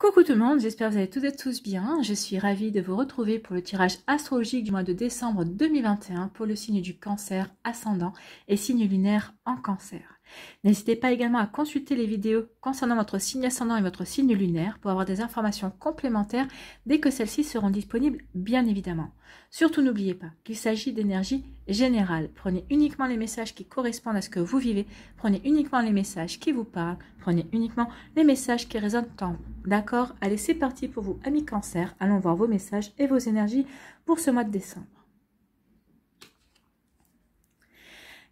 Coucou tout le monde, j'espère que vous allez toutes et tous bien. Je suis ravie de vous retrouver pour le tirage astrologique du mois de décembre 2021 pour le signe du cancer ascendant et signe lunaire en cancer. N'hésitez pas également à consulter les vidéos concernant votre signe ascendant et votre signe lunaire pour avoir des informations complémentaires dès que celles-ci seront disponibles, bien évidemment. Surtout n'oubliez pas qu'il s'agit d'énergie générale. Prenez uniquement les messages qui correspondent à ce que vous vivez, prenez uniquement les messages qui vous parlent, prenez uniquement les messages qui résonnent en vous. D'accord Allez, c'est parti pour vous, amis cancer. Allons voir vos messages et vos énergies pour ce mois de décembre.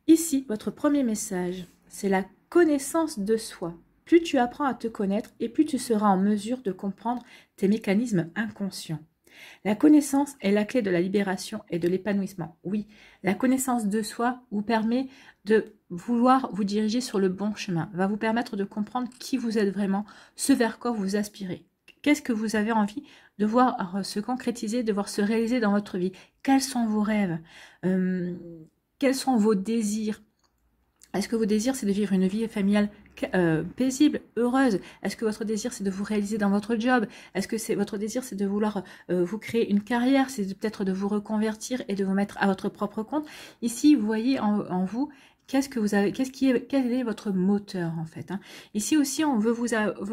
Ici, votre premier message c'est la connaissance de soi. Plus tu apprends à te connaître et plus tu seras en mesure de comprendre tes mécanismes inconscients. La connaissance est la clé de la libération et de l'épanouissement. Oui, la connaissance de soi vous permet de vouloir vous diriger sur le bon chemin, va vous permettre de comprendre qui vous êtes vraiment, ce vers quoi vous aspirez. Qu'est-ce que vous avez envie de voir euh, se concrétiser, de voir se réaliser dans votre vie Quels sont vos rêves euh, Quels sont vos désirs est-ce que vos désirs, c'est de vivre une vie familiale euh, paisible, heureuse Est-ce que votre désir, c'est de vous réaliser dans votre job Est-ce que c'est votre désir, c'est de vouloir euh, vous créer une carrière C'est peut-être de vous reconvertir et de vous mettre à votre propre compte. Ici, vous voyez en, vous qu'est-ce que vous avez, qu'est-ce qui est, quel est votre moteur en fait. Hein? Ici aussi, on veut, vous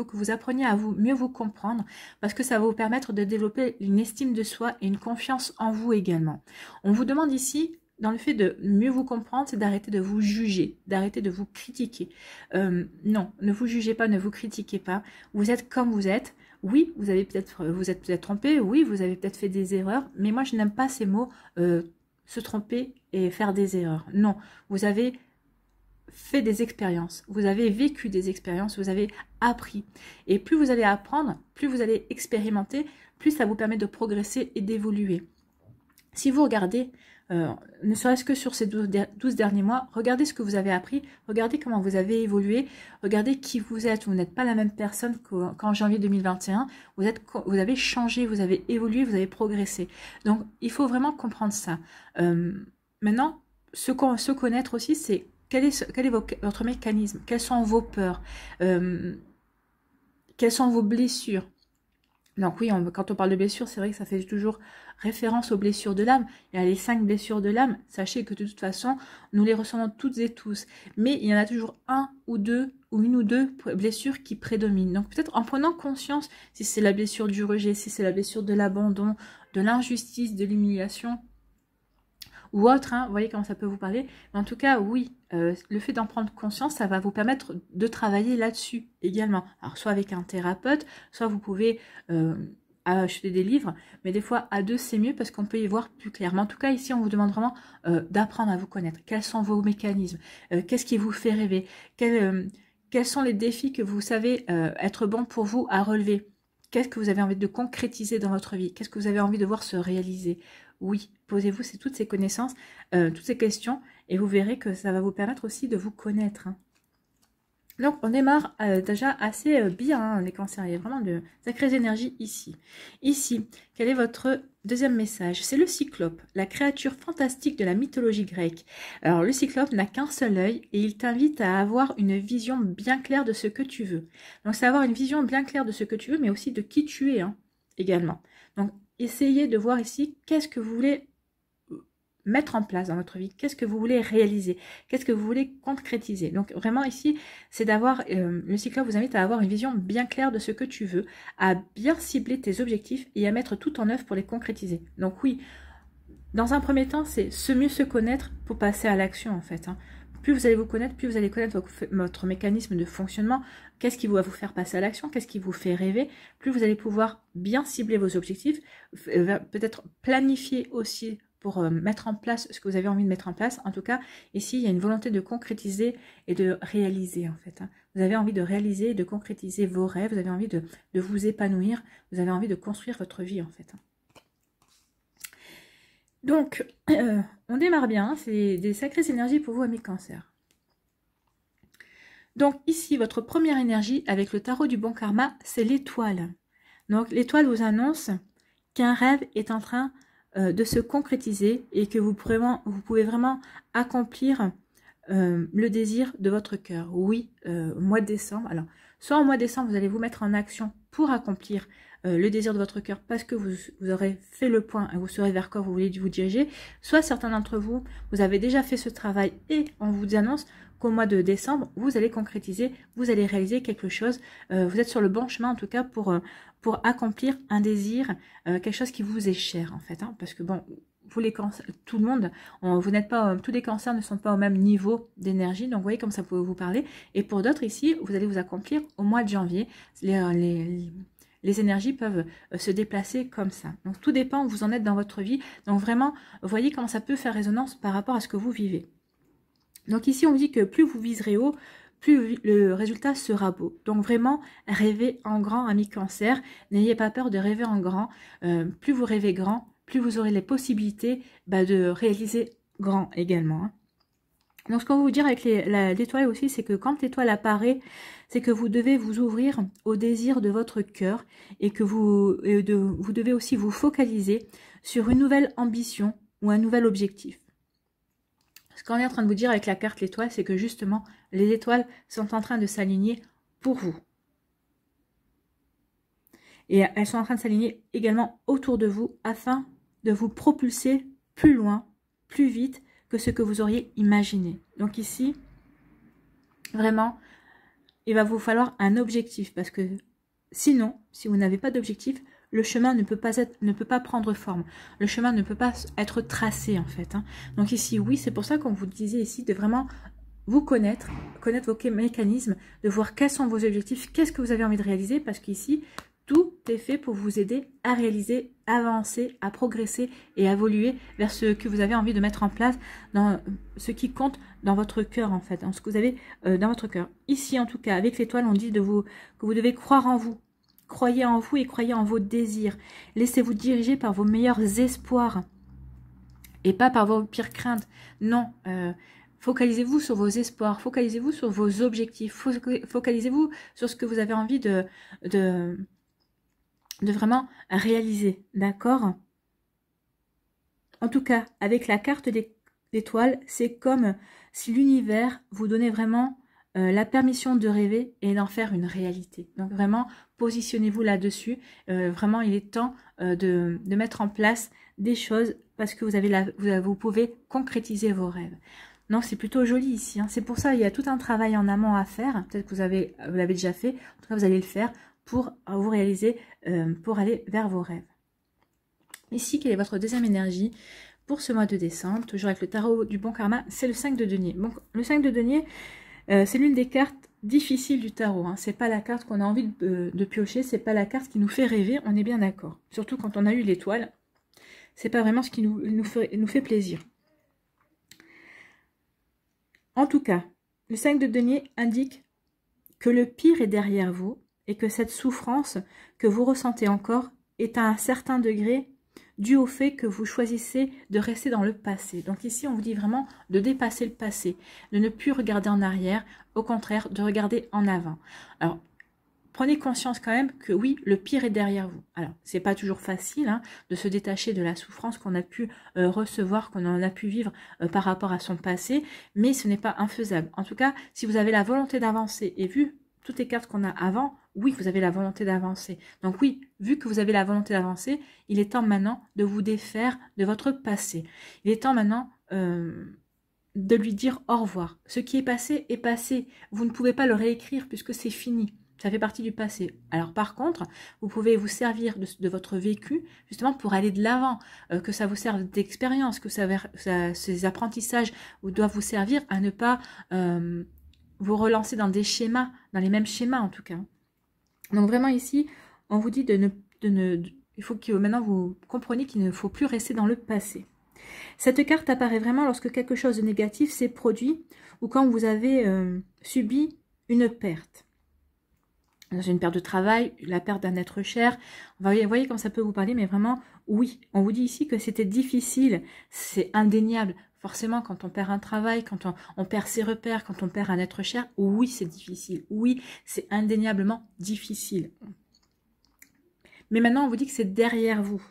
que vous appreniez à vous mieux vous comprendre parce que ça va vous permettre de développer une estime de soi et une confiance en vous également. On vous demande ici dans le fait de mieux vous comprendre, c'est d'arrêter de vous juger, d'arrêter de vous critiquer. Euh, non, ne vous jugez pas, ne vous critiquez pas. Vous êtes comme vous êtes. Oui, vous avez peut-être vous êtes peut-être trompé. Oui, vous avez peut-être fait des erreurs. Mais moi, je n'aime pas ces mots euh, se tromper et faire des erreurs. Non, vous avez fait des expériences, vous avez vécu des expériences, vous avez appris. Et plus vous allez apprendre, plus vous allez expérimenter, plus ça vous permet de progresser et d'évoluer. Si vous regardez euh, ne serait-ce que sur ces 12 derniers mois, regardez ce que vous avez appris, regardez comment vous avez évolué, regardez qui vous êtes. Vous n'êtes pas la même personne qu'en janvier 2021. Vous, êtes, vous avez changé, vous avez évolué, vous avez progressé. Donc, il faut vraiment comprendre ça. Euh, maintenant, se, se connaître aussi, c'est quel est, votre mécanisme Quelles sont vos peurs euh, Quelles sont vos blessures donc oui, quand on parle de blessure, c'est vrai que ça fait toujours référence aux blessures de l'âme. Il y a les cinq blessures de l'âme. Sachez que de toute façon, nous les ressentons toutes et tous. Mais il y en a toujours un ou deux ou une ou deux blessures qui prédominent. Donc peut-être en prenant conscience si c'est la blessure du rejet, si c'est la blessure de l'abandon, de l'injustice, de l'humiliation, ou autre, hein, vous voyez comment ça peut vous parler. Mais en tout cas, oui, euh, le fait d'en prendre conscience, ça va vous permettre de travailler là-dessus également. Alors, soit avec un thérapeute, soit vous pouvez euh, acheter des livres, mais des fois à deux, c'est mieux parce qu'on peut y voir plus clairement. En tout cas, ici, on vous demande vraiment euh, d'apprendre à vous connaître. Quels sont vos mécanismes Qu'est-ce qui vous fait rêver Quels sont les défis que vous savez être bons pour vous à relever Qu'est-ce que vous avez envie de concrétiser dans votre vie Qu'est-ce que vous avez envie de voir se réaliser oui, posez-vous toutes ces connaissances, euh, toutes ces questions, et vous verrez que ça va vous permettre aussi de vous connaître. Hein. Donc on démarre euh, déjà assez euh, bien les hein, cancers, il y a vraiment de sacrées énergies ici. Ici, quel est votre deuxième message C'est le cyclope, la créature fantastique de la mythologie grecque. Alors le cyclope n'a qu'un seul œil et il t'invite à avoir une vision bien claire de ce que tu veux. Donc c'est avoir une vision bien claire de ce que tu veux mais aussi de qui tu es hein, également. Donc essayez de voir ici qu'est-ce que vous voulez mettre en place dans votre vie, qu'est-ce que vous voulez réaliser, qu'est-ce que vous voulez concrétiser. Donc vraiment ici, c'est d'avoir, euh, le cycle vous invite à avoir une vision bien claire de ce que tu veux, à bien cibler tes objectifs et à mettre tout en œuvre pour les concrétiser. Donc oui, dans un premier temps, c'est se mieux se connaître pour passer à l'action en fait. Hein. Plus vous allez vous connaître, plus vous allez connaître votre mécanisme de fonctionnement, qu'est-ce qui va vous faire passer à l'action, qu'est-ce qui vous fait rêver, plus vous allez pouvoir bien cibler vos objectifs, euh, peut-être planifier aussi pour euh, mettre en place ce que vous avez envie de mettre en place. En tout cas, ici, il y a une volonté de concrétiser et de réaliser, en fait. Hein. Vous avez envie de réaliser et de concrétiser vos rêves, vous avez envie de, de vous épanouir, vous avez envie de construire votre vie, en fait. Hein. Donc, on démarre bien. C'est des sacrées énergies pour vous, amis cancer. Donc ici, votre première énergie avec le tarot du bon karma, c'est l'étoile. Donc l'étoile vous annonce qu'un rêve est en train euh, de se concrétiser et que vous, pouvez vraiment, vous pouvez vraiment accomplir euh, le désir de votre cœur. Oui, euh, au mois de décembre. Alors, soit au mois de décembre, vous allez vous mettre en action pour accomplir euh, le désir de votre cœur parce que vous, aurez fait le point et vous serez vers quoi vous voulez vous diriger. Soit certains d'entre vous, vous avez déjà fait ce travail et on vous annonce qu'au mois de décembre, vous allez concrétiser, vous allez réaliser quelque chose. Euh, vous êtes sur le bon chemin en tout cas pour, euh, pour accomplir un désir, quelque chose qui vous est cher en fait. Hein, parce que bon, vous les tout le monde, vous n'êtes pas, tous les cancers ne sont pas au même niveau d'énergie, donc vous voyez comme ça peut vous parler. Et pour d'autres ici, vous allez vous accomplir au mois de janvier. les, les énergies peuvent euh, se déplacer comme ça. Donc tout dépend où vous en êtes dans votre vie. Donc vraiment, voyez comment ça peut faire résonance par rapport à ce que vous vivez. Donc ici, on dit que plus vous viserez haut, plus le résultat sera beau. Donc vraiment, rêvez en grand, ami cancer. N'ayez pas peur de rêver en grand. Euh, plus vous rêvez grand, plus vous aurez les possibilités bah, de réaliser grand également. Hein. Donc ce qu'on vous dire avec l'étoile aussi, c'est que quand l'étoile apparaît, c'est que vous devez vous ouvrir au désir de votre cœur et que vous devez aussi vous focaliser sur une nouvelle ambition ou un nouvel objectif. Ce qu'on est en train de vous dire avec la carte l'étoile, c'est que justement, les étoiles sont en train de s'aligner pour vous. Et elles sont en train de s'aligner également autour de vous afin de vous propulser plus loin, plus vite que ce que vous auriez imaginé. Donc ici, vraiment, il va vous falloir un objectif parce que sinon, si vous n'avez pas d'objectif, le chemin ne peut pas être, ne peut pas prendre forme. Le chemin ne peut pas être tracé en fait. Hein. Donc ici, oui, c'est pour ça qu'on vous disait ici de vraiment vous connaître, connaître vos mécanismes, de voir quels sont vos objectifs, qu'est-ce que vous avez envie de réaliser, parce qu'ici, tout est fait pour vous aider à réaliser avancer, à progresser et à évoluer vers ce que vous avez envie de mettre en place, dans euh, ce qui compte dans votre cœur en fait, dans ce que vous avez euh, dans votre cœur. Ici en tout cas, avec l'étoile, on dit de vous que vous devez croire en vous, croyez en vous et croyez en vos désirs. Laissez-vous diriger par vos meilleurs espoirs et pas par vos pires craintes. Non, euh, focalisez-vous sur vos espoirs, focalisez-vous sur vos objectifs, focalisez-vous sur ce que vous avez envie de, de de vraiment réaliser, d'accord En tout cas, avec la carte des étoiles, c'est comme si l'univers vous donnait vraiment euh, la permission de rêver et d'en faire une réalité. Donc vraiment, positionnez-vous là-dessus. Euh, vraiment, il est temps euh, de, mettre en place des choses parce que vous, avez la, vous, vous pouvez concrétiser vos rêves. Non, c'est plutôt joli ici. Hein. C'est pour ça il y a tout un travail en amont à faire. Peut-être que vous avez vous l'avez déjà fait. En tout cas, vous allez le faire pour vous réaliser, euh, pour aller vers vos rêves. Ici, quelle est votre deuxième énergie pour ce mois de décembre Toujours avec le tarot du bon karma, c'est le 5 de denier. le 5 de denier, euh, c'est l'une des cartes difficiles du tarot. Ce hein. C'est pas la carte qu'on a envie de, piocher, piocher, c'est pas la carte qui nous fait rêver, on est bien d'accord. Surtout quand on a eu l'étoile, c'est pas vraiment ce qui nous, fait, nous fait plaisir. En tout cas, le 5 de denier indique que le pire est derrière vous et que cette souffrance que vous ressentez encore est à un certain degré due au fait que vous choisissez de rester dans le passé. Donc ici, on vous dit vraiment de dépasser le passé, de ne plus regarder en arrière, au contraire, de regarder en avant. Alors, prenez conscience quand même que oui, le pire est derrière vous. Alors, n'est pas toujours facile hein, de se détacher de la souffrance qu'on a pu euh, recevoir, qu'on en a pu vivre euh, par rapport à son passé, mais ce n'est pas infaisable. En tout cas, si vous avez la volonté d'avancer et vu toutes les cartes qu'on a avant, oui, vous avez la volonté d'avancer. Donc oui, vu que vous avez la volonté d'avancer, il est temps maintenant de vous défaire de votre passé. Il est temps maintenant euh, de lui dire au revoir. Ce qui est passé est passé. Vous ne pouvez pas le réécrire puisque c'est fini. Ça fait partie du passé. Alors par contre, vous pouvez vous servir de, votre vécu justement pour aller de l'avant, euh, que ça vous serve d'expérience, que ça, ces apprentissages doivent vous servir à ne pas euh, vous relancer dans des schémas, dans les mêmes schémas en tout cas. Donc vraiment ici, on vous dit de ne... il faut que maintenant vous compreniez qu'il ne faut plus rester dans le passé. Cette carte apparaît vraiment lorsque quelque chose de négatif s'est produit ou quand vous avez euh, subi une perte. Une perte de travail, la perte d'un être cher. Vous voyez, voyez comme ça peut vous parler, mais vraiment, oui, on vous dit ici que c'était difficile, c'est indéniable. Forcément, quand on perd un travail, quand on, perd ses repères, quand on perd un être cher, oui, c'est difficile. Oui, c'est indéniablement difficile. Mais maintenant, on vous dit que c'est derrière vous.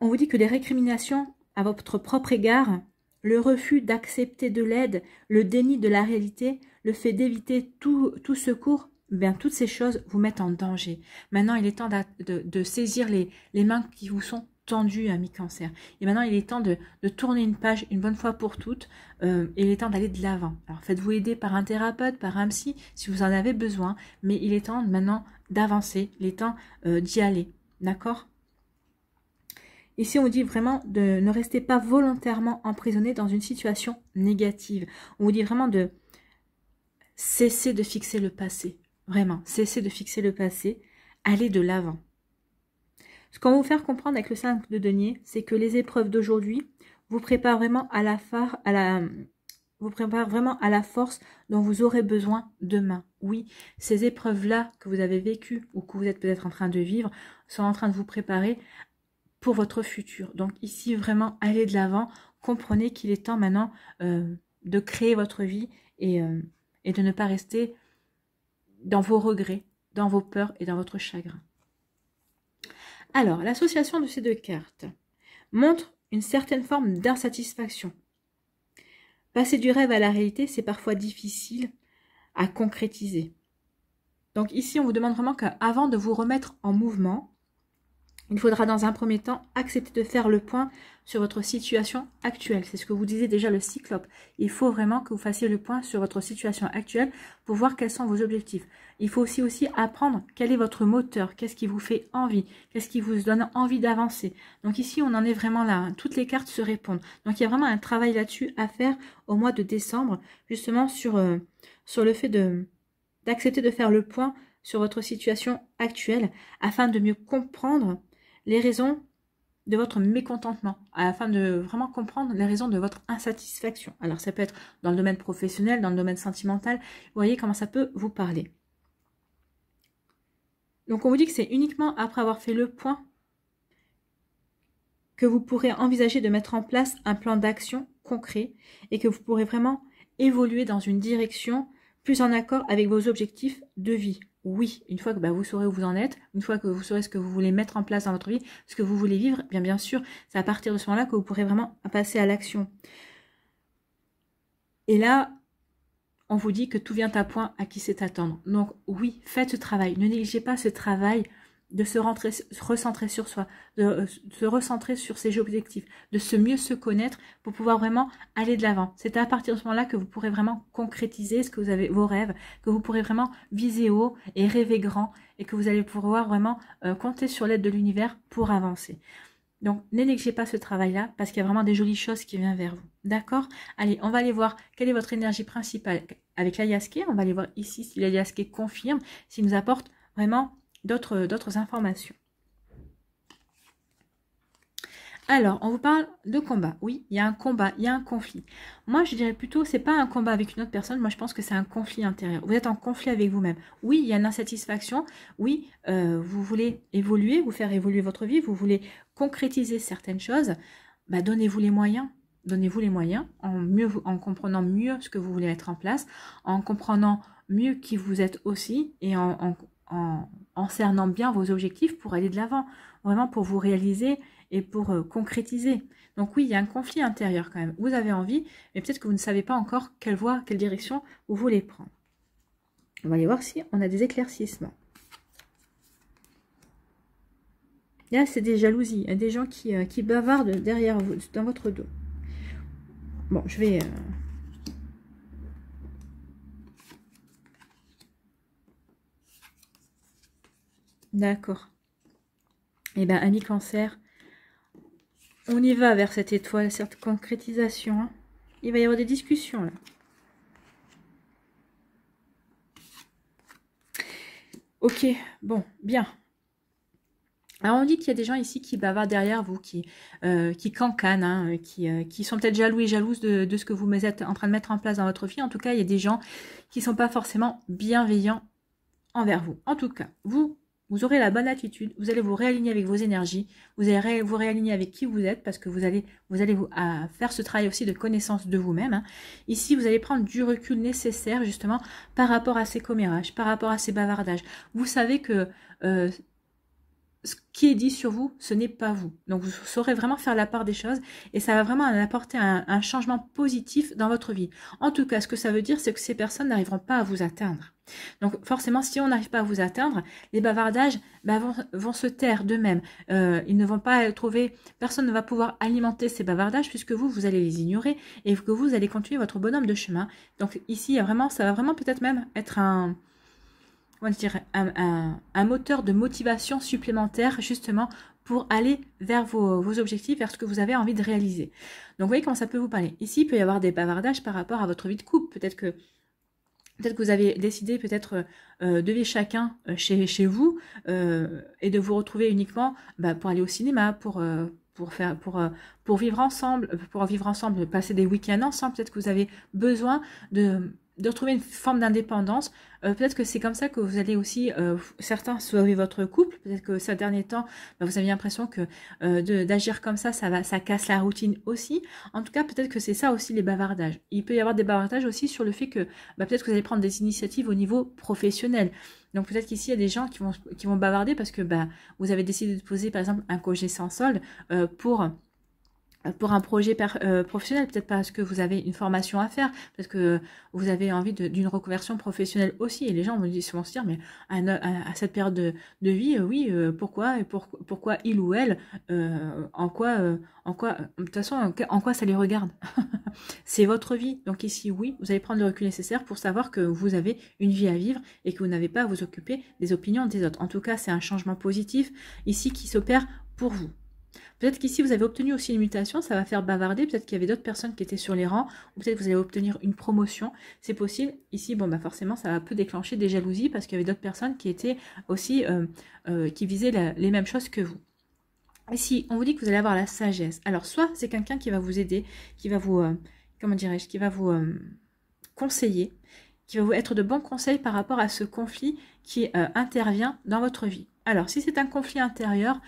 On vous dit que les récriminations à votre propre égard, le refus d'accepter de l'aide, le déni de la réalité, le fait d'éviter tout, secours, eh bien toutes ces choses vous mettent en danger. Maintenant, il est temps de, saisir les mains qui vous sont tendu à mi-cancer. Et maintenant, il est temps de, tourner une page une bonne fois pour toutes. Euh, il est temps d'aller de l'avant. Alors, faites-vous aider par un thérapeute, par un psy, si vous en avez besoin. Mais il est temps maintenant d'avancer. Il est temps euh, d'y aller. D'accord Ici, on dit vraiment de ne rester pas volontairement emprisonné dans une situation négative. On vous dit vraiment de cesser de fixer le passé. Vraiment, cesser de fixer le passé. Aller de l'avant. Ce qu'on va vous faire comprendre avec le 5 de denier, c'est que les épreuves d'aujourd'hui vous préparent vraiment à la, vraiment à la force dont vous aurez besoin demain. Oui, ces épreuves-là que vous avez vécues ou que vous êtes peut-être en train de vivre sont en train de vous préparer pour votre futur. Donc ici, vraiment, allez de l'avant, comprenez qu'il est temps maintenant euh, de créer votre vie euh, et de ne pas rester dans vos regrets, dans vos peurs et dans votre chagrin. Alors, l'association de ces deux cartes montre une certaine forme d'insatisfaction. Passer du rêve à la réalité, c'est parfois difficile à concrétiser. Donc ici, on vous demande vraiment qu'avant de vous remettre en mouvement, il faudra dans un premier temps accepter de faire le point sur votre situation actuelle. C'est ce que vous disait déjà le cyclope. Il faut vraiment que vous fassiez le point sur votre situation actuelle pour voir quels sont vos objectifs. Il faut aussi, aussi apprendre quel est votre moteur, qu'est-ce qui vous fait envie, qu'est-ce qui vous donne envie d'avancer. Donc ici, on en est vraiment là. Toutes les cartes se répondent. Donc il y a vraiment un travail là-dessus à faire au mois de décembre, justement sur, euh, sur le fait de d'accepter de faire le point sur votre situation actuelle afin de mieux comprendre les raisons de votre mécontentement, afin de vraiment comprendre les raisons de votre insatisfaction. Alors ça peut être dans le domaine professionnel, dans le domaine sentimental, vous voyez comment ça peut vous parler. Donc on vous dit que c'est uniquement après avoir fait le point que vous pourrez envisager de mettre en place un plan d'action concret et que vous pourrez vraiment évoluer dans une direction plus en accord avec vos objectifs de vie, oui, une fois que bah, vous saurez où vous en êtes, une fois que vous saurez ce que vous voulez mettre en place dans votre vie, ce que vous voulez vivre, bien bien sûr, c'est à partir de ce moment-là que vous pourrez vraiment passer à l'action. Et là, on vous dit que tout vient à point à qui c'est attendre. Donc oui, faites ce travail, ne négligez pas ce travail de se rentrer, recentrer sur soi, de euh, se recentrer sur ses objectifs, de se mieux se connaître pour pouvoir vraiment aller de l'avant. C'est à partir de ce moment-là que vous pourrez vraiment concrétiser ce que vous avez, vos rêves, que vous pourrez vraiment viser haut et rêver grand et que vous allez pouvoir vraiment euh, compter sur l'aide de l'univers pour avancer. Donc, ne pas ce travail-là parce qu'il y a vraiment des jolies choses qui viennent vers vous. D'accord Allez, on va aller voir quelle est votre énergie principale avec l'ayaske. On va aller voir ici si l'ayaske confirme, s'il nous apporte vraiment d'autres informations. Alors, on vous parle de combat. Oui, il y a un combat, il y a un conflit. Moi, je dirais plutôt, ce n'est pas un combat avec une autre personne. Moi, je pense que c'est un conflit intérieur. Vous êtes en conflit avec vous-même. Oui, il y a une insatisfaction. Oui, euh, vous voulez évoluer, vous faire évoluer votre vie. Vous voulez concrétiser certaines choses. Bah, donnez-vous les moyens. Donnez-vous les moyens en, mieux, en comprenant mieux ce que vous voulez mettre en place, en comprenant mieux qui vous êtes aussi et en, en, cernant bien vos objectifs pour aller de l'avant, vraiment pour vous réaliser et pour euh, concrétiser. Donc oui, il y a un conflit intérieur quand même. Vous avez envie, mais peut-être que vous ne savez pas encore quelle voie, quelle direction vous voulez prendre. On va aller voir si on a des éclaircissements. Là, c'est des jalousies, hein, des gens qui, euh, qui bavardent derrière vous, dans votre dos. Bon, je vais... Euh, D'accord. Eh bien, ami cancer, on y va vers cette étoile, cette concrétisation. Hein. Il va y avoir des discussions là. Ok, bon, bien. Alors on dit qu'il y a des gens ici qui bavardent derrière vous, qui, euh, qui cancanent, hein, euh, euh, qui, sont peut-être jaloux et jalouses de, de, ce que vous êtes en train de mettre en place dans votre vie. En tout cas, il y a des gens qui ne sont pas forcément bienveillants envers vous. En tout cas, vous, vous aurez la bonne attitude, vous allez vous réaligner avec vos énergies, vous allez vous réaligner avec qui vous êtes parce que vous allez vous, allez faire ce travail aussi de connaissance de vous-même. Hein. Ici, vous allez prendre du recul nécessaire justement par rapport à ces commérages, par rapport à ces bavardages. Vous savez que euh, ce qui est dit sur vous, ce n'est pas vous. Donc vous saurez vraiment faire la part des choses et ça va vraiment apporter un, changement positif dans votre vie. En tout cas, ce que ça veut dire, c'est que ces personnes n'arriveront pas à vous atteindre. Donc forcément, si on n'arrive pas à vous atteindre, les bavardages bah, vont, se taire d'eux-mêmes. Euh, ils ne vont pas trouver, personne ne va pouvoir alimenter ces bavardages puisque vous, vous allez les ignorer et que vous allez continuer votre bonhomme de chemin. Donc ici, vraiment, ça va vraiment peut-être même être un, dire, un, moteur de motivation supplémentaire justement pour aller vers vos, objectifs, vers ce que vous avez envie de réaliser. Donc vous voyez comment ça peut vous parler. Ici, il peut y avoir des bavardages par rapport à votre vie de couple. Peut-être que Peut-être que vous avez décidé peut-être euh, de vivre chacun euh, chez, chez vous euh, et de vous retrouver uniquement bah, pour aller au cinéma, pour, pour, faire, pour, pour vivre ensemble, pour vivre ensemble, passer des week-ends ensemble. Peut-être que vous avez besoin de, de retrouver une forme d'indépendance. Euh, peut-être que c'est comme ça que vous allez aussi, euh, certains, sauver votre couple. Peut-être que ces derniers temps, bah, vous avez l'impression que euh, d'agir comme ça, ça, va, ça casse la routine aussi. En tout cas, peut-être que c'est ça aussi les bavardages. Il peut y avoir des bavardages aussi sur le fait que bah, peut-être que vous allez prendre des initiatives au niveau professionnel. Donc peut-être qu'ici, il y a des gens qui vont, qui vont bavarder parce que bah, vous avez décidé de poser, par exemple, un congé sans solde pour pour un projet euh, professionnel, peut-être parce que vous avez une formation à faire, parce que vous avez envie d'une reconversion professionnelle aussi. Et les gens vont, se dire, mais à, cette période de, vie, euh, oui, euh, pourquoi et pourquoi il ou elle, en quoi, en quoi, de toute façon, en quoi ça les regarde C'est votre vie. Donc ici, oui, vous allez prendre le recul nécessaire pour savoir que vous avez une vie à vivre et que vous n'avez pas à vous occuper des opinions des autres. En tout cas, c'est un changement positif ici qui s'opère pour vous. Peut-être qu'ici, vous avez obtenu aussi une mutation, ça va faire bavarder. Peut-être qu'il y avait d'autres personnes qui étaient sur les rangs. Ou peut-être que vous allez obtenir une promotion. C'est possible. Ici, bon, bah forcément, ça va peut déclencher des jalousies parce qu'il y avait d'autres personnes qui étaient aussi, euh, euh, qui visaient les mêmes choses que vous. Ici, on vous dit que vous allez avoir la sagesse. Alors, soit c'est quelqu'un qui va vous aider, qui va vous, euh, comment dirais-je, qui va vous conseiller, qui va vous être de bons conseils par rapport à ce conflit qui intervient dans votre vie. Alors, si c'est un conflit intérieur,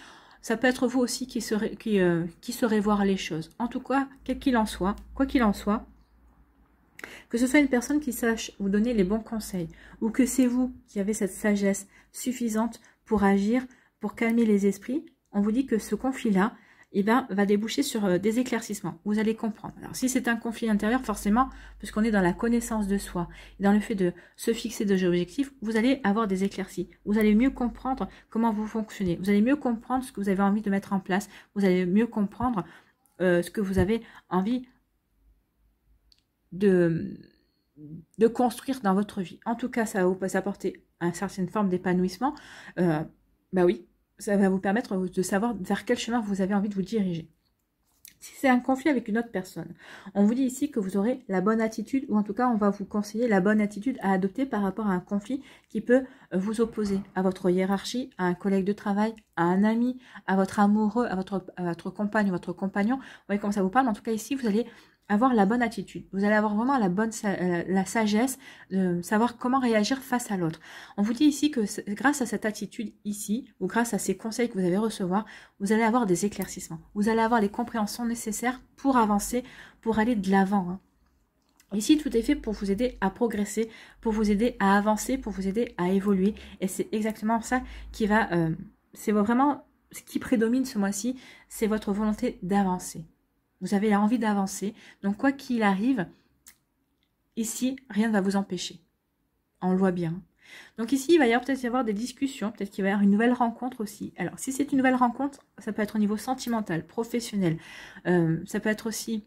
ça peut être vous aussi qui euh, saurez, qui, qui voir les choses. En tout cas, quel qu'il en soit, quoi qu'il en soit, que ce soit une personne qui sache vous donner les bons conseils, ou que c'est vous qui avez cette sagesse suffisante pour agir, pour calmer les esprits, on vous dit que ce conflit-là, eh ben, va déboucher sur euh, des éclaircissements. Vous allez comprendre. Alors, si c'est un conflit intérieur, forcément, puisqu'on est dans la connaissance de soi, dans le fait de se fixer de jeux objectifs, vous allez avoir des éclaircies. Vous allez mieux comprendre comment vous fonctionnez. Vous allez mieux comprendre ce que vous avez envie de mettre en place. Vous allez mieux comprendre euh, ce que vous avez envie de, de construire dans votre vie. En tout cas, ça va vous apporter une certaine forme d'épanouissement. Ben oui, ça va vous permettre de savoir vers quel chemin vous avez envie de vous diriger. Si c'est un conflit avec une autre personne, on vous dit ici que vous aurez la bonne attitude, ou en tout cas on va vous conseiller la bonne attitude à adopter par rapport à un conflit qui peut vous opposer à votre hiérarchie, à un collègue de travail, à un ami, à votre amoureux, à votre, à votre compagne, votre compagnon. Vous voyez comment ça vous parle. En tout cas ici, vous allez avoir la bonne attitude. Vous allez avoir vraiment la bonne euh, la sagesse de savoir comment réagir face à l'autre. On vous dit ici que grâce à cette attitude ici ou grâce à ces conseils que vous allez recevoir, vous allez avoir des éclaircissements. Vous allez avoir les compréhensions nécessaires pour avancer, pour aller de l'avant. Hein. Ici, tout est fait pour vous aider à progresser, pour vous aider à avancer, pour vous aider à évoluer. Et c'est exactement ça qui va... Euh, c'est vraiment ce qui prédomine ce mois-ci, c'est votre volonté d'avancer. Vous avez envie d'avancer. Donc, quoi qu'il arrive, ici, rien ne va vous empêcher. On le voit bien. Donc ici, il va y avoir peut-être y avoir des discussions, peut-être qu'il va y avoir une nouvelle rencontre aussi. Alors, si c'est une nouvelle rencontre, ça peut être au niveau sentimental, professionnel. Euh, ça peut être aussi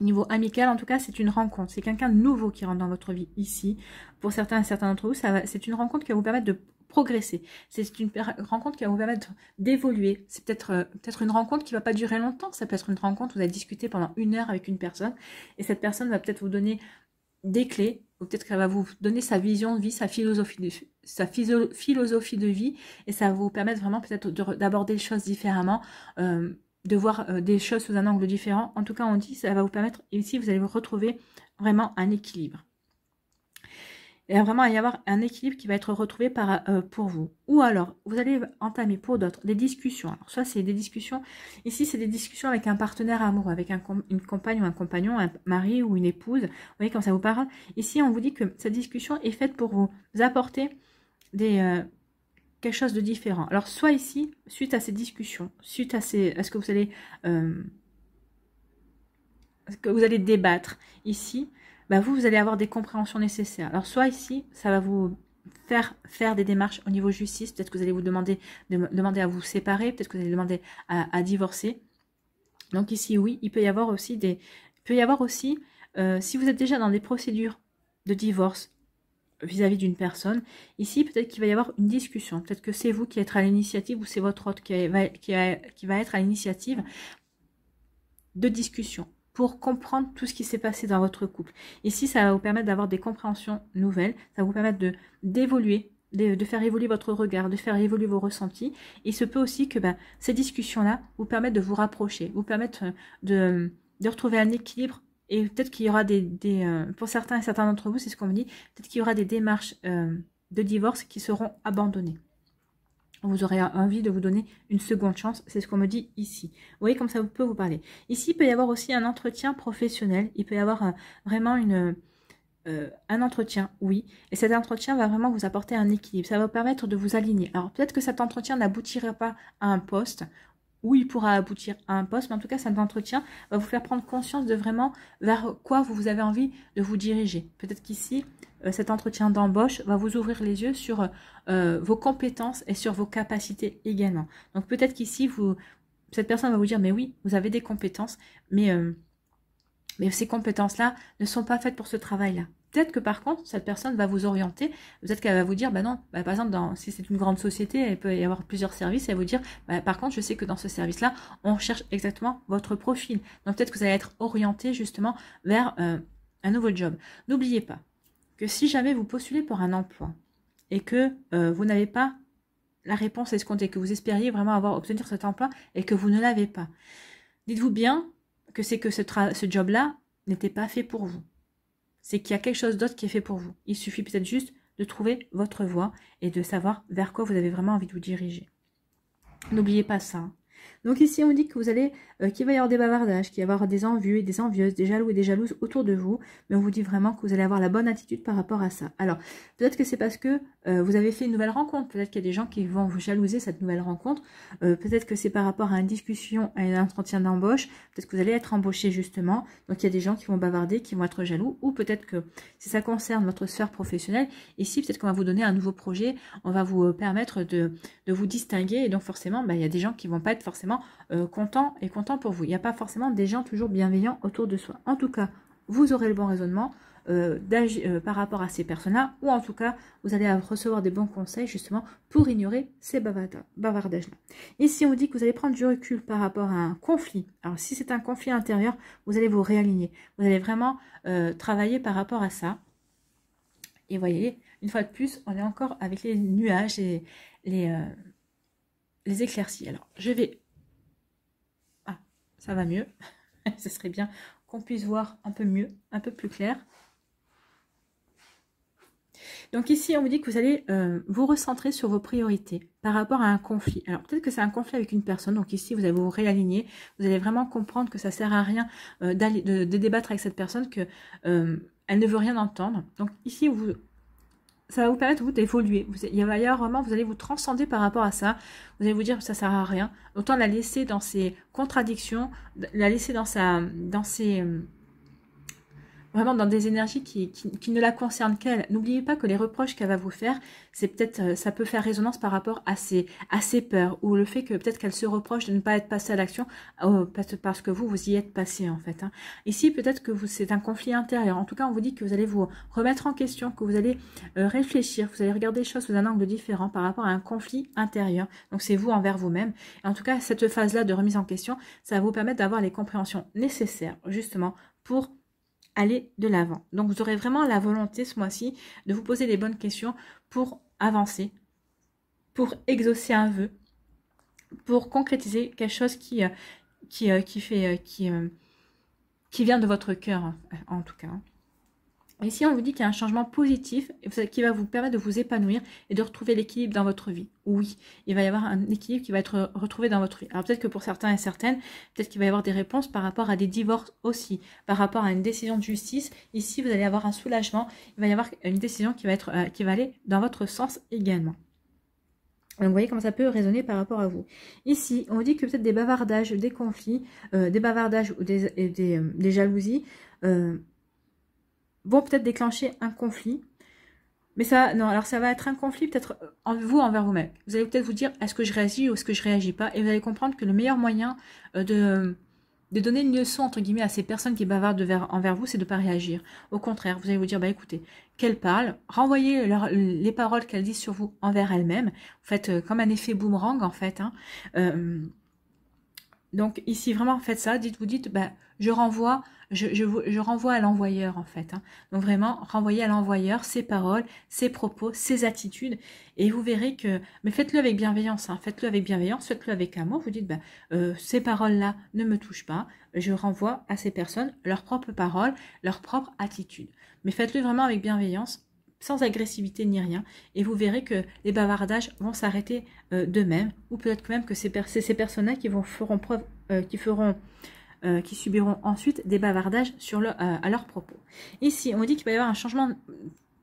niveau amical. En tout cas, c'est une rencontre. C'est quelqu'un de nouveau qui rentre dans votre vie ici. Pour certains, certains d'entre vous, c'est une rencontre qui va vous permettre de progresser. C'est une rencontre qui va vous permettre d'évoluer. C'est peut-être euh, peut-être une rencontre qui va pas durer longtemps. Ça peut être une rencontre où vous allez discuter pendant une heure avec une personne et cette personne va peut-être vous donner des clés ou peut-être qu'elle va vous donner sa vision de vie, sa philosophie de, sa philosophie de vie et ça va vous permettre vraiment peut-être d'aborder les choses différemment. Euh, de voir euh, des choses sous un angle différent. En tout cas, on dit, ça va vous permettre, ici, vous allez vous retrouver vraiment un équilibre. Il va vraiment y avoir un équilibre qui va être retrouvé par, euh, pour vous. Ou alors, vous allez entamer pour d'autres des discussions. Alors, soit c'est des discussions, ici c'est des discussions avec un partenaire amoureux, avec une compagne ou un compagnon, un mari ou une épouse. Vous voyez comme ça vous parle. Ici, on vous dit que cette discussion est faite pour vous, apporter des... Euh, quelque chose de différent. Alors, soit ici, suite à ces discussions, suite à ces... ce que vous allez... Euh, que vous allez débattre ici bah, vous, vous allez avoir des compréhensions nécessaires. Alors soit ici, ça va vous faire faire des démarches au niveau justice, peut-être que vous allez vous demander, demander à vous séparer, peut-être que vous allez demander à, divorcer. Donc ici, oui, il peut y avoir aussi des... peut y avoir aussi, euh, si vous êtes déjà dans des procédures de divorce vis-à-vis d'une personne, ici, peut-être qu'il va y avoir une discussion. Peut-être que c'est vous qui êtes à l'initiative ou c'est votre autre qui va être à l'initiative de discussion pour comprendre tout ce qui s'est passé dans votre couple. Ici, ça va vous permettre d'avoir des compréhensions nouvelles, ça vous permettre d'évoluer, de, d'évoluer, de, faire évoluer votre regard, de faire évoluer vos ressentis. Il se peut aussi que bah, ces discussions-là vous permettent de vous rapprocher, vous permettent euh, de, de retrouver un équilibre. Et peut-être qu'il y aura des... des euh, pour certains et certains d'entre vous, c'est ce qu'on me dit, peut-être qu'il y aura des démarches euh, de divorce qui seront abandonnées vous aurez envie de vous donner une seconde chance. C'est ce qu'on me dit ici. Vous voyez comme ça peut vous parler. Ici, il peut y avoir aussi un entretien professionnel. Il peut y avoir euh, vraiment une, euh, un entretien, oui. Et cet entretien va vraiment vous apporter un équilibre. Ça va permettre de vous aligner. Alors peut-être que cet entretien n'aboutira pas à un poste où il pourra aboutir à un poste, mais en tout cas cet entretien va vous faire prendre conscience de vraiment vers quoi vous avez envie de vous diriger. Peut-être qu'ici, euh, cet entretien d'embauche va vous ouvrir les yeux sur euh, vos compétences et sur vos capacités également. Donc peut-être qu'ici, vous, cette personne va vous dire, mais oui, vous avez des compétences, mais, euh, mais ces compétences-là ne sont pas faites pour ce travail-là. Peut-être que par contre, cette personne va vous orienter, peut-être qu'elle va vous dire, bah non, bah, par exemple, si c'est une grande société, elle peut y avoir plusieurs services, elle va vous dire, bah, par contre, je sais que dans ce service-là, on cherche exactement votre profil. Donc peut-être que vous allez être orienté justement vers euh, un nouveau job. N'oubliez pas que si jamais vous postulez pour un emploi et que euh, vous n'avez pas la réponse escomptée, que vous espériez vraiment avoir obtenu cet emploi et que vous ne l'avez pas, dites-vous bien que c'est que ce job-là n'était pas fait pour vous c'est qu'il y a quelque chose d'autre qui est fait pour vous. Il suffit peut-être juste de trouver votre voie et de savoir vers quoi vous avez vraiment envie de vous diriger. N'oubliez pas ça. Hein. Donc ici, on dit que vous allez, euh, qu'il va y avoir des bavardages, qu'il va y avoir des envieux et des envieuses, des jaloux et des jalouses autour de vous. Mais on vous dit vraiment que vous allez avoir la bonne attitude par rapport à ça. Alors, peut-être que c'est parce que euh, vous avez fait une nouvelle rencontre. Peut-être qu'il y a des gens qui vont vous jalouser cette nouvelle rencontre. Euh, peut-être que c'est par rapport à une discussion, à un entretien d'embauche. Peut-être que vous allez être embauché justement. Donc il y a des gens qui vont bavarder, qui vont être jaloux. Ou peut-être que si ça concerne votre sphère professionnelle, ici peut-être qu'on va vous donner un nouveau projet. On va vous permettre de, vous distinguer. Et donc forcément, bah, il y a des gens qui vont pas être forcément euh, content et content pour vous. Il n'y a pas forcément des gens toujours bienveillants autour de soi. En tout cas, vous aurez le bon raisonnement euh, euh, par rapport à ces personnes-là, ou en tout cas, vous allez recevoir des bons conseils justement pour ignorer ces bavardages-là. Ici, on dit que vous allez prendre du recul par rapport à un conflit. Alors, si c'est un conflit intérieur, vous allez vous réaligner. Vous allez vraiment travailler par rapport à ça. Et voyez, une fois de plus, on est encore avec les nuages et les éclaircies. Alors, je vais ça va mieux. Ce serait bien qu'on puisse voir un peu mieux, un peu plus clair. Donc ici, on vous dit que vous allez euh, vous recentrer sur vos priorités par rapport à un conflit. Alors peut-être que c'est un conflit avec une personne, donc ici, vous allez vous réaligner, vous allez vraiment comprendre que ça sert à rien euh, de, débattre avec cette personne, que euh, elle ne veut rien entendre. Donc ici, vous, ça va vous permettre vous d'évoluer. Il va y avoir vraiment, vous allez vous transcender par rapport à ça. Vous allez vous dire que ça sert à rien. Autant la laisser dans ses contradictions, la laisser dans sa, dans ses euh, vraiment dans des énergies qui, qui, ne la concernent qu'elle. N'oubliez pas que les reproches qu'elle va vous faire, c'est peut-être, euh, ça peut faire résonance par rapport à ses, à ses peurs ou le fait que peut-être qu'elle se reproche de ne pas être passée à l'action euh, parce que vous, vous y êtes passé en fait. Hein. Ici, peut-être que vous, c'est un conflit intérieur. En tout cas, on vous dit que vous allez vous remettre en question, que vous allez euh, réfléchir, que vous allez regarder les choses sous un angle différent par rapport à un conflit intérieur. Donc, c'est vous envers vous-même. Et en tout cas, cette phase-là de remise en question, ça va vous permettre d'avoir les compréhensions nécessaires justement pour aller de l'avant. Donc vous aurez vraiment la volonté ce mois-ci de vous poser des bonnes questions pour avancer, pour exaucer un vœu, pour concrétiser quelque chose qui, euh, euh, qui, fait euh, qui, qui vient de votre cœur en tout cas. Hein. Ici, on vous dit qu'il y a un changement positif qui va vous permettre de vous épanouir et de retrouver l'équilibre dans votre vie. Oui, il va y avoir un équilibre qui va être retrouvé dans votre vie. Alors peut-être que pour certains et certaines, peut-être qu'il va y avoir des réponses par rapport à des divorces aussi, par rapport à une décision de justice. Ici, vous allez avoir un soulagement. Il va y avoir une décision qui va, être, euh, qui va aller dans votre sens également. Donc vous voyez comment ça peut résonner par rapport à vous. Ici, on vous dit que peut-être des bavardages, des conflits, euh, des bavardages ou des, euh, des, jalousies, euh, vont peut-être déclencher un conflit. Mais ça, non, alors ça va être un conflit peut-être euh, en, vous envers vous-même. Vous allez peut-être vous dire est-ce que je réagis ou est-ce que je réagis pas Et vous allez comprendre que le meilleur moyen euh, de, de donner une leçon entre guillemets à ces personnes qui bavardent envers vous, c'est de ne pas réagir. Au contraire, vous allez vous dire bah écoutez, qu'elles parlent, renvoyez les paroles qu'elles disent sur vous envers elles-mêmes. Vous faites euh, comme un effet boomerang en fait. Hein. donc ici vraiment faites ça, dites vous dites bah je renvoie, je, renvoie à l'envoyeur en fait. Hein. Donc vraiment, renvoyez à l'envoyeur ses paroles, ses propos, ses attitudes, et vous verrez que, mais faites-le avec bienveillance, hein. faites-le avec bienveillance, faites-le avec amour. Vous dites, ben, euh, ces paroles-là ne me touchent pas, je renvoie à ces personnes leurs propres paroles, leurs propres attitudes. Mais faites-le vraiment avec bienveillance sans agressivité ni rien, et vous verrez que les bavardages vont s'arrêter euh, d'eux-mêmes, ou peut-être même que c'est ces personnes-là qui vont, feront preuve, euh, qui feront euh, qui subiront ensuite des bavardages sur euh, à leurs propos. Ici, on dit qu'il va y avoir un changement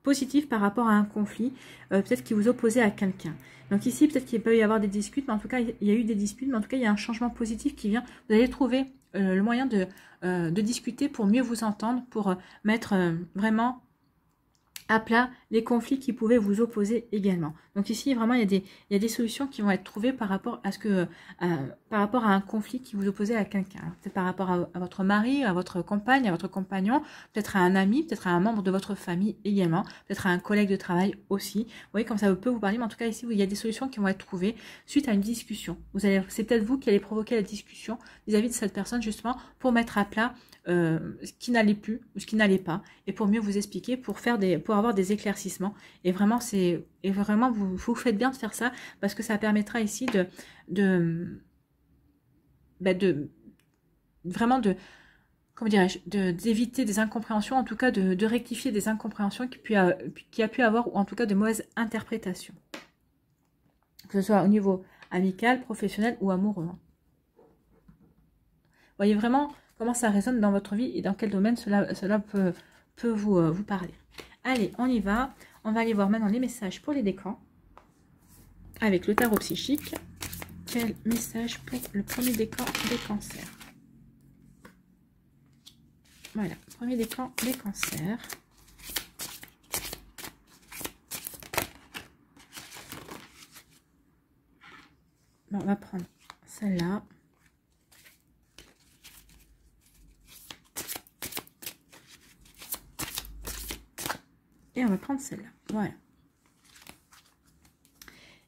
positif par rapport à un conflit, euh, peut-être qui vous opposez à quelqu'un. Donc ici, peut-être qu'il peut y avoir des disputes, mais en tout cas, il y a eu des disputes, mais en tout cas, il y a un changement positif qui vient. Vous allez trouver le moyen de, discuter pour mieux vous entendre, pour mettre vraiment à plat les conflits qui pouvaient vous opposer également. Donc ici, vraiment, il y a des, il des solutions qui vont être trouvées par rapport à ce que, euh, par rapport à un conflit qui vous opposait à quelqu'un. C'est par rapport à, votre mari, à votre compagne, à votre compagnon, peut-être à un ami, peut-être à un membre de votre famille également, peut-être à un collègue de travail aussi. Vous voyez, comme ça peut vous parler, mais en tout cas ici, il y a des solutions qui vont être trouvées suite à une discussion. Vous allez, c'est peut-être vous qui allez provoquer la discussion vis-à-vis de cette personne justement pour mettre à plat euh, ce qui n'allait plus ou ce qui n'allait pas et pour mieux vous expliquer, pour faire des, avoir des éclaircissements. Et vraiment, c'est et vraiment vous, vous faites bien de faire ça parce que ça permettra ici de, de, bah, de vraiment de comment dirais-je, d'éviter des incompréhensions, en tout cas de, rectifier des incompréhensions qui, qui a pu avoir, ou en tout cas de mauvaises interprétations. Que ce soit au niveau amical, professionnel ou amoureux. Hein. Voyez vraiment comment ça résonne dans votre vie et dans quel domaine cela, cela peut, vous, euh, vous parler. Allez, on y va. On va aller voir maintenant les messages pour les décans. Avec le tarot psychique. Quel message pour le premier décan des cancers Voilà, premier décan des cancers. on va prendre celle-là. Et on va prendre celle-là. Voilà.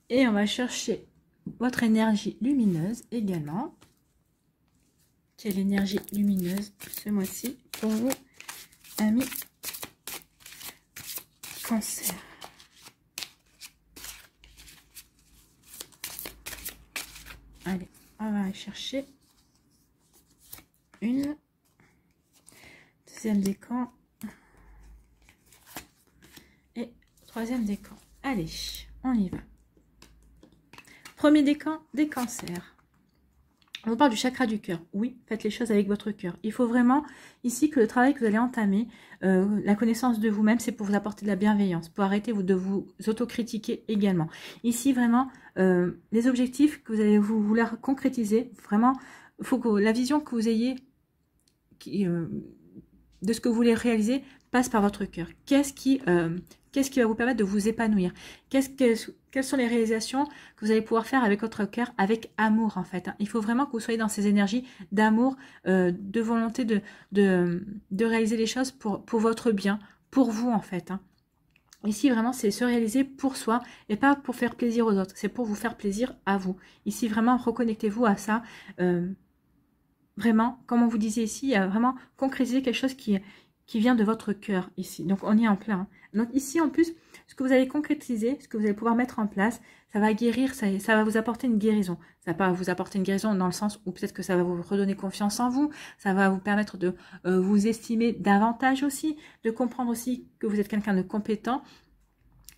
Et on va chercher votre énergie lumineuse également. Quelle énergie lumineuse ce mois-ci pour vous, amis cancer. Allez, on va aller chercher une deuxième décan Troisième décan. Allez, on y va. Premier décan, des cancers. On parle du chakra du cœur. Oui, faites les choses avec votre cœur. Il faut vraiment ici que le travail que vous allez entamer, euh, la connaissance de vous-même, c'est pour vous apporter de la bienveillance, pour arrêter de vous autocritiquer également. Ici, vraiment, euh, les objectifs que vous allez vous vouloir concrétiser, vraiment, faut que la vision que vous ayez euh, de ce que vous voulez réaliser, passe par votre cœur Qu'est-ce qui, euh, qui va vous permettre de vous épanouir ce Quelles sont les réalisations que vous allez pouvoir faire avec votre cœur, avec amour en fait hein Il faut vraiment que vous soyez dans ces énergies d'amour, euh, de volonté de, de, réaliser les choses pour, pour votre bien, pour vous en fait. Ici, hein. vraiment, c'est se réaliser pour soi et pas pour faire plaisir aux autres. C'est pour vous faire plaisir à vous. Ici, vraiment, reconnectez-vous à ça. Euh, vraiment, comme on vous disait ici, vraiment concrétiser quelque chose qui, qui vient de votre cœur ici. Donc, on y est en plein. Hein. Donc, ici, en plus, ce que vous allez concrétiser, ce que vous allez pouvoir mettre en place, ça va guérir, ça, ça va vous apporter une guérison. Ça va vous apporter une guérison dans le sens où peut-être que ça va vous redonner confiance en vous, ça va vous permettre de euh, vous estimer davantage aussi, de comprendre aussi que vous êtes quelqu'un de compétent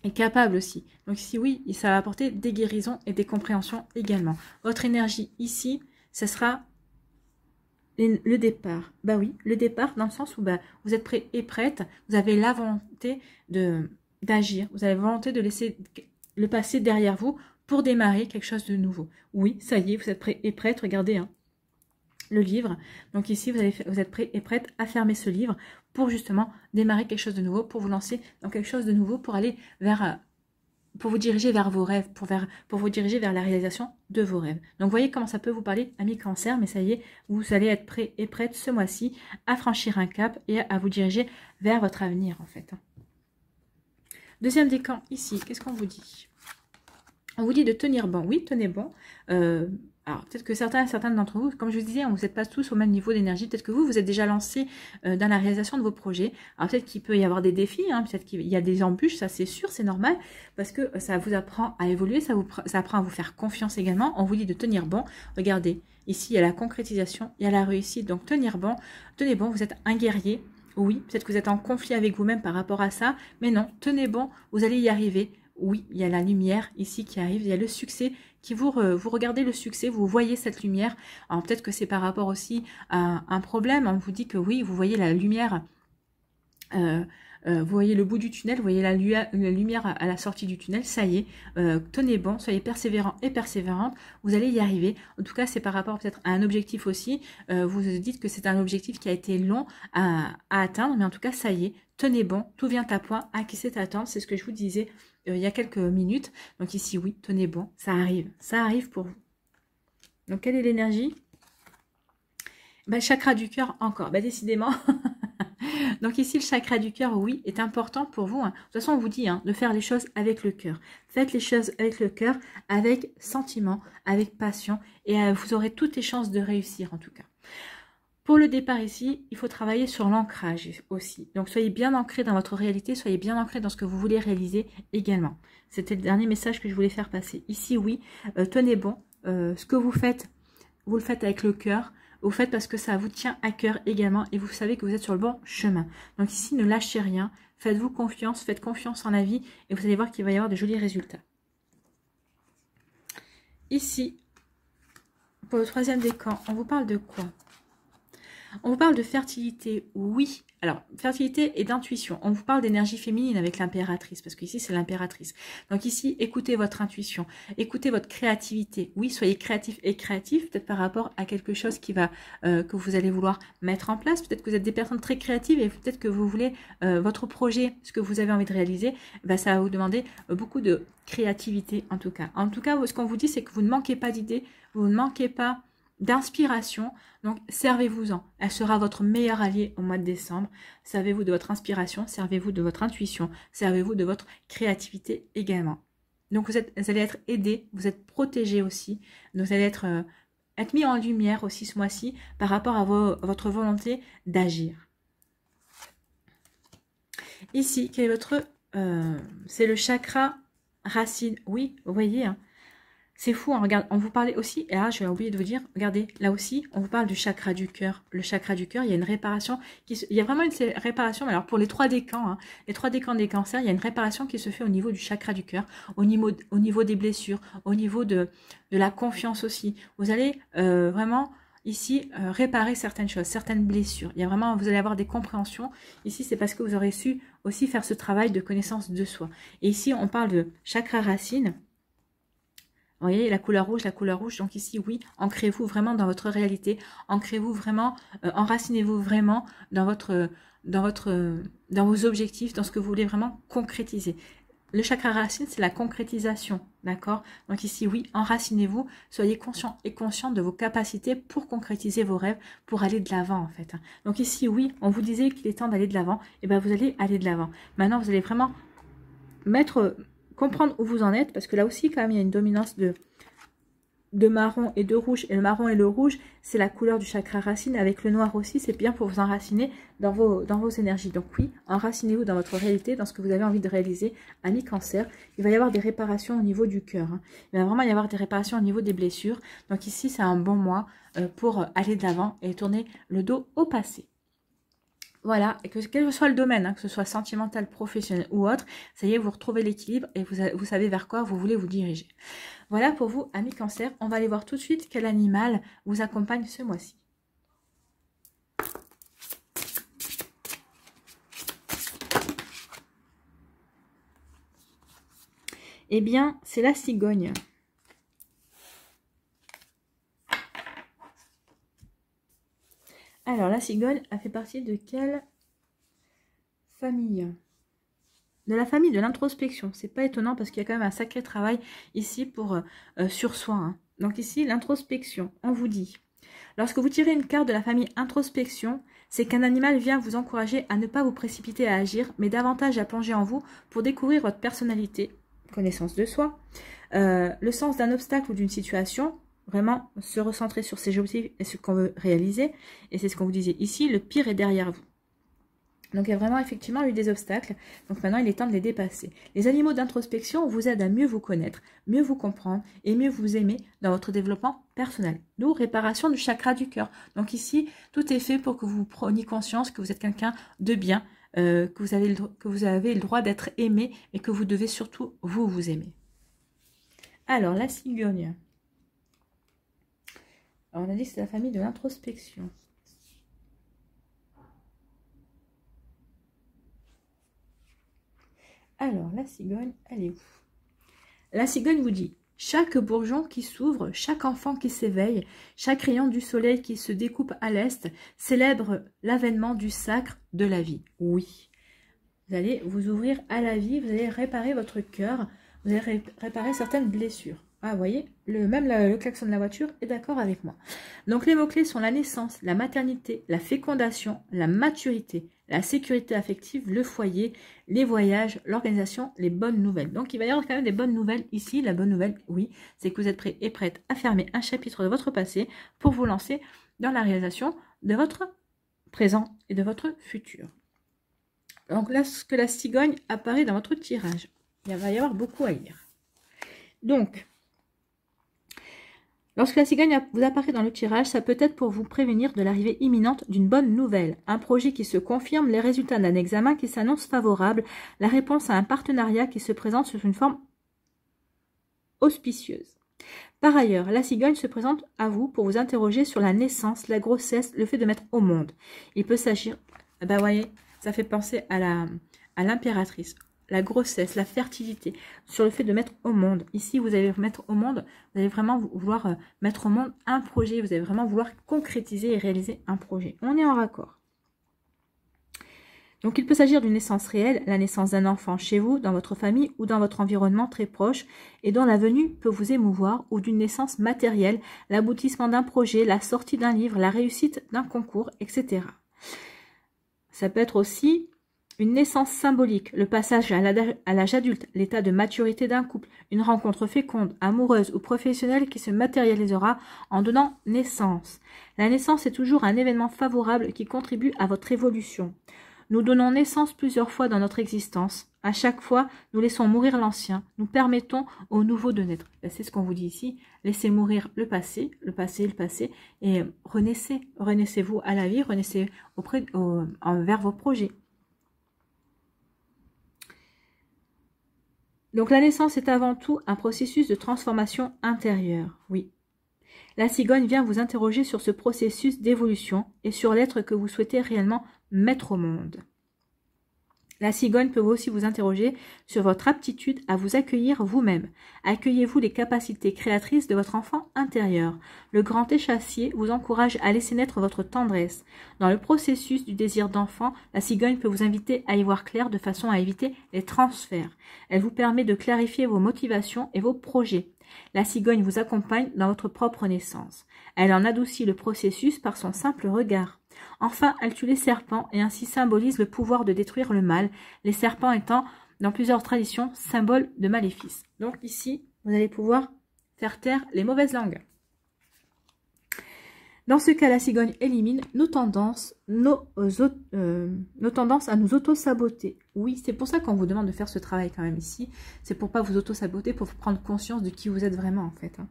et capable aussi. Donc ici, oui, ça va apporter des guérisons et des compréhensions également. Votre énergie ici, ce sera le départ. Bah oui, le départ dans le sens où bah, vous êtes prêt et prête, vous avez la volonté d'agir, vous avez la volonté de laisser le passé derrière vous pour démarrer quelque chose de nouveau. Oui, ça y est, vous êtes prêt et prête, regardez hein, le livre. Donc ici, vous, avez, vous êtes prêt et prête à fermer ce livre pour justement démarrer quelque chose de nouveau, pour vous lancer dans quelque chose de nouveau, pour aller vers euh, pour vous diriger vers vos rêves, pour, pour vous diriger vers la réalisation de vos rêves. Donc voyez comment ça peut vous parler, amis cancer, mais ça y est, vous allez être prêt et prête ce mois-ci à franchir un cap et à vous diriger vers votre avenir en fait. Deuxième décan ici, qu'est-ce qu'on vous dit On vous dit de tenir bon, oui, tenez bon. Euh, alors peut-être que certains certains d'entre vous, comme je vous disais, hein, vous n'êtes pas tous au même niveau d'énergie. Peut-être que vous, vous êtes déjà lancé euh, dans la réalisation de vos projets. Alors peut-être qu'il peut y avoir des défis, hein. peut-être qu'il y a des embûches, ça c'est sûr, c'est normal, parce que euh, ça vous apprend à évoluer, ça vous apprend à vous faire confiance également. On vous dit de tenir bon. Regardez, ici il y a la concrétisation, il y a la réussite, donc tenir bon, tenez bon, vous êtes un guerrier. Oui, peut-être que vous êtes en conflit avec vous-même par rapport à ça, mais non, tenez bon, vous allez y arriver. Oui, il y a la lumière ici qui arrive, il y a le succès qui vous, vous regardez le succès, vous voyez cette lumière. Alors peut-être que c'est par rapport aussi à un problème, on vous dit que oui, vous voyez la lumière. Euh, euh, vous voyez le bout du tunnel, vous voyez la, lumière à, la sortie du tunnel, ça y est, euh, tenez bon, soyez persévérant et persévérante, vous allez y arriver. En tout cas, c'est par rapport peut-être à un objectif aussi. vous dites que c'est un objectif qui a été long à, atteindre, mais en tout cas, ça y est, tenez bon, tout vient à point, à qui c'est attendre, c'est ce que je vous disais euh, il y a quelques minutes. Donc ici, oui, tenez bon, ça arrive, ça arrive pour vous. Donc quelle est l'énergie ben, Le Chakra du cœur encore, ben, décidément. Donc ici, le chakra du cœur, oui, est important pour vous. Hein. De toute façon, on vous dit hein, de faire les choses avec le cœur. Faites les choses avec le cœur, avec sentiment, avec passion, et euh, vous aurez toutes les chances de réussir en tout cas. Pour le départ ici, il faut travailler sur l'ancrage aussi. Donc soyez bien ancré dans votre réalité, soyez bien ancré dans ce que vous voulez réaliser également. C'était le dernier message que je voulais faire passer. Ici, oui, euh, tenez bon. Euh, ce que vous faites, vous le faites avec le cœur. Vous faites parce que ça vous tient à cœur également et vous savez que vous êtes sur le bon chemin. Donc ici, ne lâchez rien. Faites-vous confiance, faites confiance en la vie et vous allez voir qu'il va y avoir de jolis résultats. Ici, pour le troisième décan, on vous parle de quoi on vous parle de fertilité, oui. Alors, fertilité et d'intuition. On vous parle d'énergie féminine avec l'impératrice, parce qu'ici, c'est l'impératrice. Donc ici, écoutez votre intuition, écoutez votre créativité. Oui, soyez créatif et créatif, peut-être par rapport à quelque chose qui va, euh, que vous allez vouloir mettre en place. Peut-être que vous êtes des personnes très créatives et peut-être que vous voulez, euh, votre projet, ce que vous avez envie de réaliser, bah, ça va vous demander euh, beaucoup de créativité, en tout cas. En tout cas, ce qu'on vous dit, c'est que vous ne manquez pas d'idées, vous ne manquez pas d'inspiration. Donc, servez-vous-en. Elle sera votre meilleur allié au mois de décembre. Servez-vous de votre inspiration, servez-vous de votre intuition, servez-vous de votre créativité également. Donc, vous, êtes, allez être aidé, vous êtes protégé aussi. Vous allez être, euh, mis en lumière aussi ce mois-ci par rapport à, votre volonté d'agir. Ici, quel est votre... Euh, c'est le chakra racine. Oui, vous voyez, hein, c'est fou, hein, regarde, on vous parlait aussi, et là je vais oublier de vous dire, regardez, là aussi, on vous parle du chakra du cœur. Le chakra du cœur, il y a une réparation, qui se, il y a vraiment une réparation, alors pour les trois décans, hein, les trois décans des cancers, il y a une réparation qui se fait au niveau du chakra du cœur, au niveau, au niveau des blessures, au niveau de, de la confiance aussi. Vous allez euh, vraiment ici euh, réparer certaines choses, certaines blessures. Il y a vraiment, vous allez avoir des compréhensions. Ici, c'est parce que vous aurez su aussi faire ce travail de connaissance de soi. Et ici, on parle de chakra racine. Vous voyez, la couleur rouge, la couleur rouge. Donc ici, oui, ancrez-vous vraiment dans votre réalité. Ancrez-vous vraiment, euh, enracinez-vous vraiment dans votre, dans votre, dans vos objectifs, dans ce que vous voulez vraiment concrétiser. Le chakra racine, c'est la concrétisation, d'accord Donc ici, oui, enracinez-vous, soyez conscient et conscient de vos capacités pour concrétiser vos rêves, pour aller de l'avant en fait. Hein. Donc ici, oui, on vous disait qu'il est temps d'aller de l'avant, et eh bien vous allez aller de l'avant. Maintenant, vous allez vraiment mettre comprendre où vous en êtes, parce que là aussi, quand même, il y a une dominance de, de marron et de rouge. Et le marron et le rouge, c'est la couleur du chakra racine. Avec le noir aussi, c'est bien pour vous enraciner dans vos, dans vos énergies. Donc oui, enracinez-vous dans votre réalité, dans ce que vous avez envie de réaliser. mi cancer, il va y avoir des réparations au niveau du cœur. Hein. Il va vraiment y avoir des réparations au niveau des blessures. Donc ici, c'est un bon mois euh, pour aller de l'avant et tourner le dos au passé. Voilà, et que quel que soit le domaine, hein, que ce soit sentimental, professionnel ou autre, ça y est, vous retrouvez l'équilibre et vous, vous, savez vers quoi vous voulez vous diriger. Voilà pour vous, amis cancer. On va aller voir tout de suite quel animal vous accompagne ce mois-ci. Eh bien, c'est la cigogne. Alors, la cigogne a fait partie de quelle famille de la famille de l'introspection. C'est pas étonnant parce qu'il y a quand même un sacré travail ici pour euh, euh, sur soi. Hein. Donc ici, l'introspection, on vous dit. Lorsque vous tirez une carte de la famille introspection, c'est qu'un animal vient vous encourager à ne pas vous précipiter à agir, mais davantage à plonger en vous pour découvrir votre personnalité, connaissance de soi, euh, le sens d'un obstacle ou d'une situation, vraiment se recentrer sur ses objectifs et ce qu'on veut réaliser. Et c'est ce qu'on vous disait ici, le pire est derrière vous. Donc il y a vraiment effectivement eu des obstacles. Donc maintenant, il est temps de les dépasser. Les animaux d'introspection vous aident à mieux vous connaître, mieux vous comprendre et mieux vous aimer dans votre développement personnel. Nous, réparation du chakra du cœur. Donc ici, tout est fait pour que vous preniez conscience que vous êtes quelqu'un de bien, euh, que, vous avez le, que vous avez le droit d'être aimé et que vous devez surtout vous vous aimer. Alors, la cigogne. Alors, on a dit que c'est la famille de l'introspection. Alors, la cigogne, elle est où La cigogne vous dit chaque bourgeon qui s'ouvre, chaque enfant qui s'éveille, chaque rayon du soleil qui se découpe à l'est célèbre l'avènement du sacre de la vie. Oui. Vous allez vous ouvrir à la vie, vous allez réparer votre cœur, vous allez réparer certaines blessures. Ah, vous voyez, le, même le, klaxon de la voiture est d'accord avec moi. Donc les mots-clés sont la naissance, la maternité, la fécondation, la maturité, la sécurité affective, le foyer, les voyages, l'organisation, les bonnes nouvelles. Donc il va y avoir quand même des bonnes nouvelles ici. La bonne nouvelle, oui, c'est que vous êtes prêt et prête à fermer un chapitre de votre passé pour vous lancer dans la réalisation de votre présent et de votre futur. Donc là, ce que la cigogne apparaît dans votre tirage. Il va y avoir beaucoup à lire. Donc, Lorsque la cigogne vous apparaît dans le tirage, ça peut être pour vous prévenir de l'arrivée imminente d'une bonne nouvelle, un projet qui se confirme, les résultats d'un examen qui s'annonce favorable, la réponse à un partenariat qui se présente sous une forme auspicieuse. Par ailleurs, la cigogne se présente à vous pour vous interroger sur la naissance, la grossesse, le fait de mettre au monde. Il peut s'agir, ah bah ben voyez, ça fait penser à la, à l'impératrice la grossesse, la fertilité, sur le fait de mettre au monde. Ici, vous allez mettre au monde, vous allez vraiment vouloir euh, mettre au monde un projet, vous allez vraiment vouloir concrétiser et réaliser un projet. On est en raccord. Donc il peut s'agir d'une naissance réelle, la naissance d'un enfant chez vous, dans votre famille ou dans votre environnement très proche et dont la venue peut vous émouvoir ou d'une naissance matérielle, l'aboutissement d'un projet, la sortie d'un livre, la réussite d'un concours, etc. Ça peut être aussi une naissance symbolique, le passage à l'âge adulte, l'état de maturité d'un couple, une rencontre féconde, amoureuse ou professionnelle qui se matérialisera en donnant naissance. La naissance est toujours un événement favorable qui contribue à votre évolution. Nous donnons naissance plusieurs fois dans notre existence. À chaque fois, nous laissons mourir l'ancien, nous permettons au nouveau de naître. Ben, c'est ce qu'on vous dit ici. Laissez mourir le passé, le passé, le passé, et renaissez. Renaissez-vous à la vie, renaissez vers vos projets. Donc la naissance est avant tout un processus de transformation intérieure, oui. La cigogne vient vous interroger sur ce processus d'évolution et sur l'être que vous souhaitez réellement mettre au monde. La cigogne peut aussi vous interroger sur votre aptitude à vous accueillir vous-même. Accueillez-vous les capacités créatrices de votre enfant intérieur. Le grand échassier vous encourage à laisser naître votre tendresse. Dans le processus du désir d'enfant, la cigogne peut vous inviter à y voir clair de façon à éviter les transferts. Elle vous permet de clarifier vos motivations et vos projets. La cigogne vous accompagne dans votre propre naissance. Elle en adoucit le processus par son simple regard. Enfin, elle tue les serpents et ainsi symbolise le pouvoir de détruire le mal, les serpents étant, dans plusieurs traditions, symboles de maléfice. Donc ici, vous allez pouvoir faire taire les mauvaises langues. Dans ce cas, la cigogne élimine nos tendances, nos, euh, euh, nos tendances à nous auto-saboter. Oui, c'est pour ça qu'on vous demande de faire ce travail quand même ici. C'est pour pas vous auto-saboter, pour prendre conscience de qui vous êtes vraiment en fait. Hein.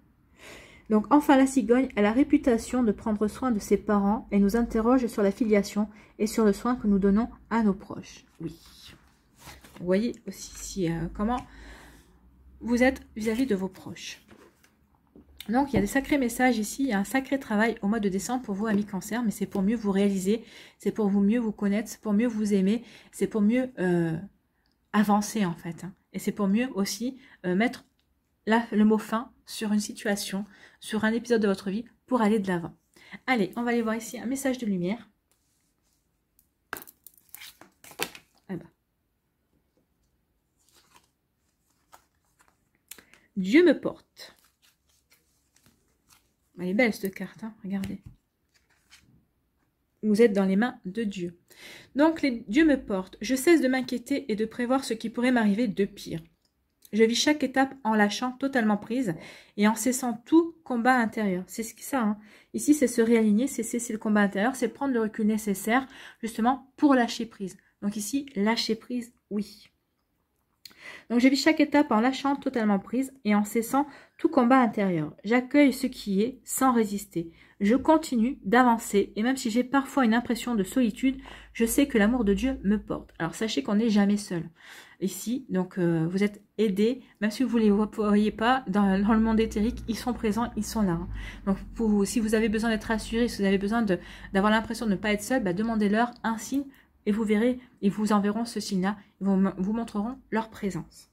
Donc enfin la cigogne a la réputation de prendre soin de ses parents et nous interroge sur la filiation et sur le soin que nous donnons à nos proches. Oui. Vous voyez aussi si, euh, comment vous êtes vis-à-vis de vos proches. Donc il y a des sacrés messages ici, il y a un sacré travail au mois de décembre pour vous amis cancer, mais c'est pour mieux vous réaliser, c'est pour mieux vous connaître, c'est pour mieux vous aimer, c'est pour mieux euh, avancer en fait. Hein. Et c'est pour mieux aussi euh, mettre là, le mot fin sur une situation, sur un épisode de votre vie pour aller de l'avant. Allez, on va aller voir ici un message de lumière. Ah bah. Dieu me porte. Elle est belle cette carte, hein, regardez. Vous êtes dans les mains de Dieu. Donc, Dieu me porte. Je cesse de m'inquiéter et de prévoir ce qui pourrait m'arriver de pire. Je vis chaque étape en lâchant totalement prise et en cessant tout combat intérieur. C'est ce qui ça. Hein. Ici, c'est se réaligner, c'est cesser le combat intérieur, c'est prendre le recul nécessaire justement pour lâcher prise. Donc ici, lâcher prise, oui. Donc je vis chaque étape en lâchant totalement prise et en cessant tout combat intérieur. J'accueille ce qui est sans résister. Je continue d'avancer et même si j'ai parfois une impression de solitude, je sais que l'amour de Dieu me porte. Alors sachez qu'on n'est jamais seul ici. Donc euh, vous êtes aidés, même si vous ne les voyez pas, dans, le monde éthérique, ils sont présents, ils sont là. Hein. Donc si vous avez besoin d'être assuré, si vous avez besoin d'avoir l'impression de ne pas être seul, bah, demandez-leur un signe et vous verrez, ils vous enverront ce signe-là, ils vous, vous montreront leur présence.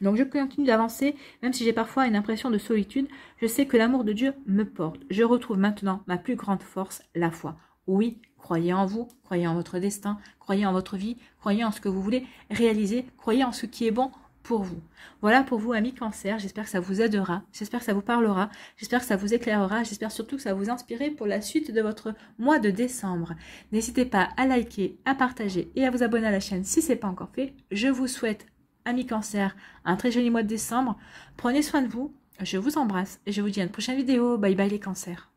Donc je continue d'avancer, même si j'ai parfois une impression de solitude, je sais que l'amour de Dieu me porte. Je retrouve maintenant ma plus grande force, la foi. Oui, Croyez en vous, croyez en votre destin, croyez en votre vie, croyez en ce que vous voulez réaliser, croyez en ce qui est bon pour vous. Voilà pour vous, amis cancer. J'espère que ça vous aidera. J'espère que ça vous parlera. J'espère que ça vous éclairera. J'espère surtout que ça vous inspirera pour la suite de votre mois de décembre. N'hésitez pas à liker, à partager et à vous abonner à la chaîne si ce n'est pas encore fait. Je vous souhaite, amis cancer, un très joli mois de décembre. Prenez soin de vous. Je vous embrasse et je vous dis à une prochaine vidéo. Bye bye les cancers.